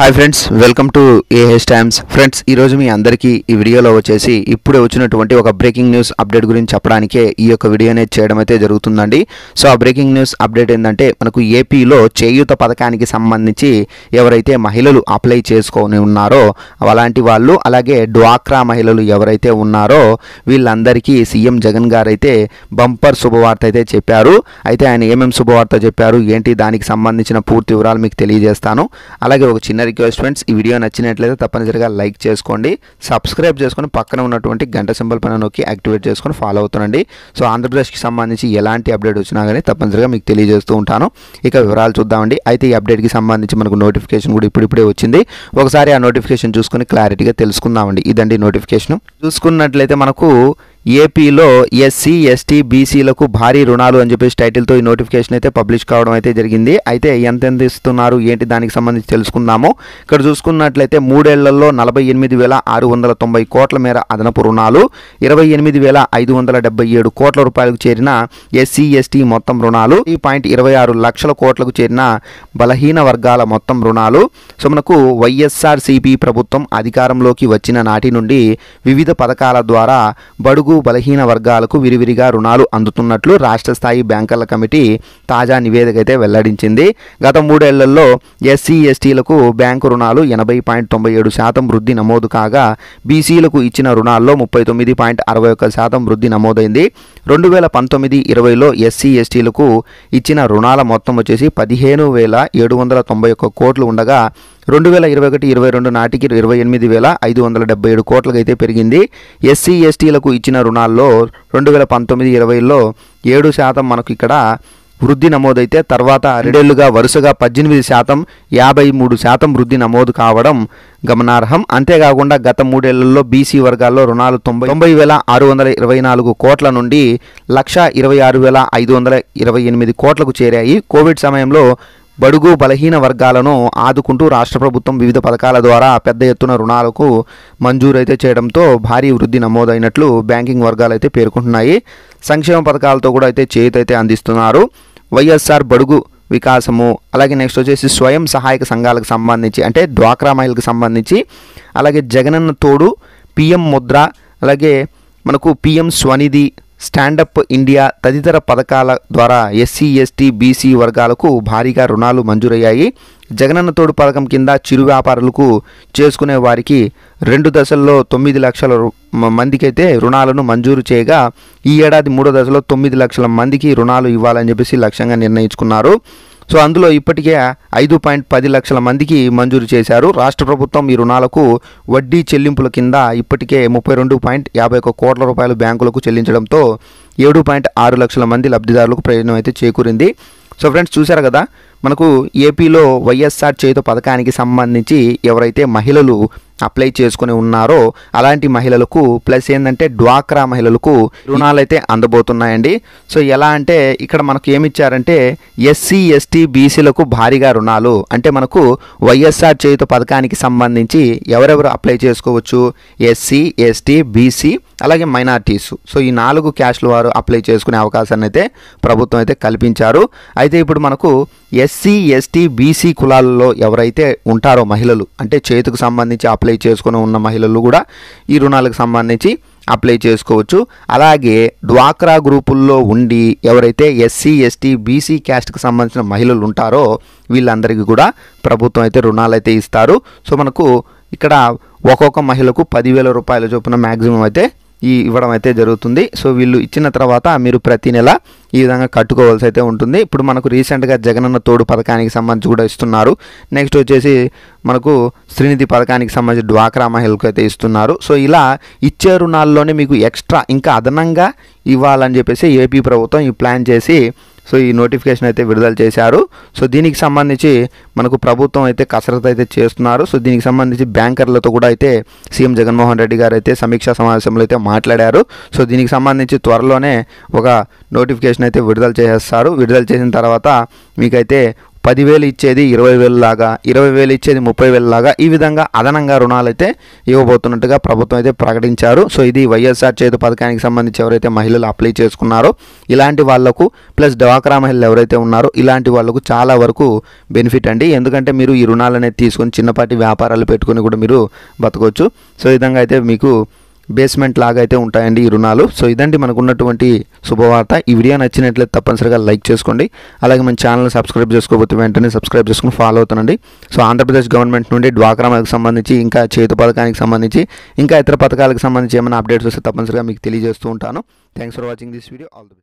hi friends welcome to AH times friends ఈరోజు మీ అందరికీ ఈ వీడియోలో వచ్చేసి ఇప్పుడే వచ్చినటువంటి ఒక బ్రేకింగ్ న్యూస్ అప్డేట్ గురించి చెప్పడానికే ఈ యొక్క వీడియో అనేది చేయడం అయితే జరుగుతుందండి సో ఆ బ్రేకింగ్ న్యూస్ అప్డేట్ ఏంటంటే మనకు ఏపీలో చేయూత పథకానికి సంబంధించి ఎవరైతే మహిళలు అప్లై చేసుకొని ఉన్నారో అలాంటి వాళ్ళు అలాగే డ్వాక్రా మహిళలు ఎవరైతే ఉన్నారో వీళ్ళందరికీ సీఎం జగన్ గారు అయితే బంపర్ శుభవార్త అయితే చెప్పారు అయితే ఆయన ఏమేమి శుభవార్త చెప్పారు ఏంటి దానికి సంబంధించిన పూర్తి వివరాలు మీకు తెలియజేస్తాను అలాగే ఒక చిన్న రిక్వెస్ట్ ఫ్రెండ్స్ ఈ వీడియో నచ్చినట్లయితే తప్పనిసరిగా లైక్ చేసుకోండి సబ్స్క్రైబ్ చేసుకొని పక్కన ఉన్నటువంటి గంట సింబల్ పైన నొక్కి యాక్టివేట్ చేసుకొని ఫాలో అవుతుండండి సో ఆంధ్రప్రదేశ్కి సంబంధించి ఎలాంటి అప్డేట్ వచ్చినా కానీ తప్పనిసరిగా మీకు తెలియజేస్తూ ఉంటాను ఇక వివరాలు చూద్దామండి అయితే ఈ అప్డేట్కి సంబంధించి మనకు నోటిఫికేషన్ కూడా ఇప్పుడిప్పుడే వచ్చింది ఒకసారి ఆ నోటిఫికేషన్ చూసుకొని క్లారిటీగా తెలుసుకుందామండి ఇదండి నోటిఫికేషన్ చూసుకున్నట్లయితే మనకు ఏపీలో ఎస్సీ ఎస్టీ బీసీలకు భారీ రుణాలు అని చెప్పేసి టైటిల్తో ఈ నోటిఫికేషన్ అయితే పబ్లిష్ కావడం అయితే జరిగింది అయితే ఎంతెంత ఇస్తున్నారు ఏంటి దానికి సంబంధించి తెలుసుకుందాము ఇక్కడ చూసుకున్నట్లయితే మూడేళ్లలో నలభై ఎనిమిది వేల ఆరు వందల తొంభై కోట్ల మేర అదనపు రుణాలు ఇరవై ఎనిమిది వేల ఐదు వందల డెబ్బై ఏడు కోట్ల రూపాయలకు చేరిన ఎస్సీ ఎస్టీ మొత్తం రుణాలు ఈ పాయింట్ ఇరవై ఆరు లక్షల కోట్లకు చేరిన బలహీన వర్గాల మొత్తం రుణాలు సో మనకు వైఎస్ఆర్సీపీ ప్రభుత్వం అధికారంలోకి వచ్చిన నాటి నుండి వివిధ పథకాల ద్వారా బడుగు బలహీన వర్గాలకు విరివిరిగా రుణాలు అందుతున్నట్లు రాష్ట్ర స్థాయి బ్యాంకర్ల కమిటీ తాజా నివేదిక అయితే వెల్లడించింది గత మూడేళ్లలో ఎస్సీ ఎస్టీలకు బ్యాంకు రుణాలు ఎనభై పాయింట్ తొంభై ఏడు శాతం వృద్ధి నమోదు కాగా బీసీలకు ఇచ్చిన రుణాల్లో ముప్పై తొమ్మిది పాయింట్ అరవై ఒక్క శాతం వృద్ధి నమోదైంది రెండు వేల పంతొమ్మిది ఇరవైలో ఎస్సీ ఎస్టీలకు ఇచ్చిన రుణాల మొత్తం వచ్చేసి పదిహేను వేల ఏడు వందల తొంభై ఒక్క కోట్లు ఉండగా రెండు వేల ఇరవై ఒకటి ఇరవై రెండు నాటికి ఇరవై ఎనిమిది వేల ఐదు వందల డెబ్బై ఏడు అయితే పెరిగింది ఎస్సీ ఎస్టీలకు ఇచ్చిన రుణాల్లో రెండు వేల పంతొమ్మిది ఇరవైలో ఏడు శాతం మనకు ఇక్కడ వృద్ధి నమోదైతే తర్వాత రెండేళ్లుగా వరుసగా పద్దెనిమిది శాతం యాభై మూడు శాతం వృద్ధి నమోదు కావడం గమనార్హం అంతేకాకుండా గత మూడేళ్లలో బీసీ వర్గాల్లో రుణాలు తొంభై తొంభై వేల ఆరు వందల ఇరవై నాలుగు కోట్ల నుండి లక్ష ఇరవై ఆరు వేల ఐదు వందల ఇరవై ఎనిమిది కోట్లకు చేరాయి కోవిడ్ సమయంలో బడుగు బలహీన వర్గాలను ఆదుకుంటూ రాష్ట్ర ప్రభుత్వం వివిధ పథకాల ద్వారా పెద్ద ఎత్తున రుణాలకు మంజూరైతే చేయడంతో భారీ వృద్ధి నమోదైనట్లు బ్యాంకింగ్ వర్గాలు అయితే పేర్కొంటున్నాయి సంక్షేమ పథకాలతో కూడా అయితే చేతైతే అందిస్తున్నారు వైఎస్ఆర్ బడుగు వికాసము అలాగే నెక్స్ట్ వచ్చేసి స్వయం సహాయక సంఘాలకు సంబంధించి అంటే డ్వాక్రా మహిళలకు సంబంధించి అలాగే జగనన్న తోడు పిఎం ముద్ర అలాగే మనకు పిఎం స్వనిధి స్టాండప్ ఇండియా తదితర పథకాల ద్వారా ఎస్సీ ఎస్టీ బీసీ వర్గాలకు భారీగా రుణాలు మంజూరయ్యాయి జగనన్న తోడు పథకం కింద చిరు వ్యాపారులకు చేసుకునే వారికి రెండు దశల్లో తొమ్మిది లక్షల మందికైతే రుణాలను మంజూరు చేయగా ఈ ఏడాది మూడో దశలో తొమ్మిది లక్షల మందికి రుణాలు ఇవ్వాలని చెప్పేసి లక్ష్యంగా నిర్ణయించుకున్నారు సో అందులో ఇప్పటికే ఐదు పాయింట్ పది లక్షల మందికి మంజూరు చేశారు రాష్ట్ర ప్రభుత్వం ఈ రుణాలకు వడ్డీ చెల్లింపుల కింద ఇప్పటికే ముప్పై రెండు పాయింట్ యాభై ఒక కోట్ల రూపాయలు బ్యాంకులకు చెల్లించడంతో ఏడు పాయింట్ ఆరు లక్షల మంది లబ్ధిదారులకు ప్రయోజనం అయితే చేకూరింది సో ఫ్రెండ్స్ చూశారు కదా మనకు ఏపీలో వైఎస్ఆర్ చేయుత పథకానికి సంబంధించి ఎవరైతే మహిళలు అప్లై చేసుకుని ఉన్నారో అలాంటి మహిళలకు ప్లస్ ఏంటంటే డ్వాక్రా మహిళలకు రుణాలు అయితే అందబోతున్నాయండి సో ఎలా అంటే ఇక్కడ మనకు ఏమిచ్చారంటే ఎస్సీ ఎస్టీ బీసీలకు భారీగా రుణాలు అంటే మనకు వైఎస్ఆర్ చేయుత పథకానికి సంబంధించి ఎవరెవరు అప్లై చేసుకోవచ్చు ఎస్సీ ఎస్టీ బీసీ అలాగే మైనార్టీస్ సో ఈ నాలుగు క్యాస్ట్ల వారు అప్లై చేసుకునే అవకాశాన్ని అయితే ప్రభుత్వం అయితే కల్పించారు అయితే ఇప్పుడు మనకు ఎస్సీ ఎస్టీ బీసీ కులాలలో ఎవరైతే ఉంటారో మహిళలు అంటే చేతికి సంబంధించి అప్లై చేసుకుని ఉన్న మహిళలు కూడా ఈ రుణాలకు సంబంధించి అప్లై చేసుకోవచ్చు అలాగే డ్వాక్రా గ్రూపుల్లో ఉండి ఎవరైతే ఎస్సీ ఎస్టీ బీసీ క్యాస్ట్కి సంబంధించిన మహిళలు ఉంటారో వీళ్ళందరికీ కూడా ప్రభుత్వం అయితే రుణాలు అయితే ఇస్తారు సో మనకు ఇక్కడ ఒక్కొక్క మహిళకు పదివేల రూపాయల చొప్పున మ్యాక్సిమం అయితే ఈ ఇవ్వడం అయితే జరుగుతుంది సో వీళ్ళు ఇచ్చిన తర్వాత మీరు ప్రతి నెల ఈ విధంగా కట్టుకోవాల్సి అయితే ఉంటుంది ఇప్పుడు మనకు రీసెంట్గా జగనన్న తోడు పథకానికి సంబంధించి కూడా ఇస్తున్నారు నెక్స్ట్ వచ్చేసి మనకు శ్రీనిధి పథకానికి సంబంధించి డ్వాక్రా మహిళలకు అయితే ఇస్తున్నారు సో ఇలా ఇచ్చే రుణాల్లోనే మీకు ఎక్స్ట్రా ఇంకా అదనంగా ఇవ్వాలని చెప్పేసి ఏపీ ప్రభుత్వం ఈ ప్లాన్ చేసి సో ఈ నోటిఫికేషన్ అయితే విడుదల చేశారు సో దీనికి సంబంధించి మనకు ప్రభుత్వం అయితే కసరత్తు అయితే చేస్తున్నారు సో దీనికి సంబంధించి బ్యాంకర్లతో కూడా అయితే సీఎం జగన్మోహన్ రెడ్డి గారు అయితే సమీక్షా సమావేశంలో అయితే మాట్లాడారు సో దీనికి సంబంధించి త్వరలోనే ఒక నోటిఫికేషన్ అయితే విడుదల చేస్తారు విడుదల చేసిన తర్వాత మీకైతే పదివేలు ఇచ్చేది ఇరవై వేలు లాగా ఇరవై వేలు ఇచ్చేది ముప్పై వేలు లాగా ఈ విధంగా అదనంగా రుణాలు అయితే ఇవ్వబోతున్నట్టుగా ప్రభుత్వం అయితే ప్రకటించారు సో ఇది వైఎస్ఆర్ చేతు పథకానికి సంబంధించి ఎవరైతే మహిళలు అప్లై చేసుకున్నారో ఇలాంటి వాళ్లకు ప్లస్ డవాక్రా మహిళలు ఎవరైతే ఉన్నారో ఇలాంటి వాళ్లకు చాలా వరకు బెనిఫిట్ అండి ఎందుకంటే మీరు ఈ రుణాలు అనేది తీసుకొని చిన్నపాటి వ్యాపారాలు పెట్టుకుని కూడా మీరు బతకవచ్చు సో ఈ విధంగా అయితే మీకు బేస్మెంట్ లాగా అయితే ఉంటాయండి ఈ రుణాలు సో ఇదండి మనకున్నటువంటి శుభవార్త ఈ వీడియో నచ్చినట్లయితే తప్పనిసరిగా లైక్ చేసుకోండి అలాగే మన ఛానల్ సబ్స్క్రైబ్ చేసుకోకపోతే వెంటనే సబ్స్క్రైబ్ చేసుకుని ఫాలో అవుతానండి సో ఆంధ్రప్రదేశ్ గవర్నమెంట్ నుండి డ్వాక్రామాలకు సంబంధించి ఇంకా చేతు పథకానికి సంబంధించి ఇంకా ఇతర పథకాలకు సంబంధించి ఏమైనా అప్డేట్స్ వస్తే తప్పనిసరిగా మీకు తెలియజేస్తూ ఉంటాను thanks for watching this video all the